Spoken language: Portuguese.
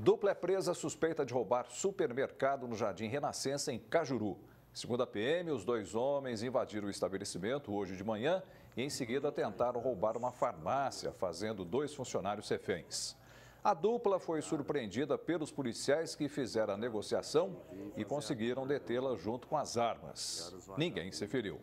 Dupla é presa suspeita de roubar supermercado no Jardim Renascença, em Cajuru. Segundo a PM, os dois homens invadiram o estabelecimento hoje de manhã e, em seguida, tentaram roubar uma farmácia, fazendo dois funcionários reféns. A dupla foi surpreendida pelos policiais que fizeram a negociação e conseguiram detê-la junto com as armas. Ninguém se feriu.